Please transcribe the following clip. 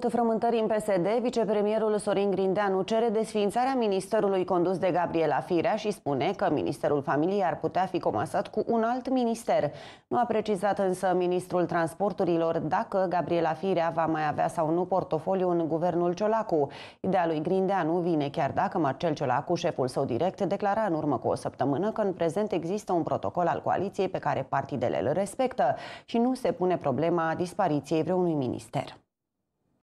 sunt frământări în PSD, vicepremierul Sorin Grindeanu cere desfințarea ministerului condus de Gabriela Firea și spune că Ministerul Familiei ar putea fi comasat cu un alt minister. Nu a precizat însă ministrul transporturilor dacă Gabriela Firea va mai avea sau nu portofoliu în guvernul Ciolacu. Ideea lui Grindeanu vine chiar dacă Marcel Ciolacu, șeful său direct, declara în urmă cu o săptămână că în prezent există un protocol al coaliției pe care partidele îl respectă și nu se pune problema dispariției vreunui minister.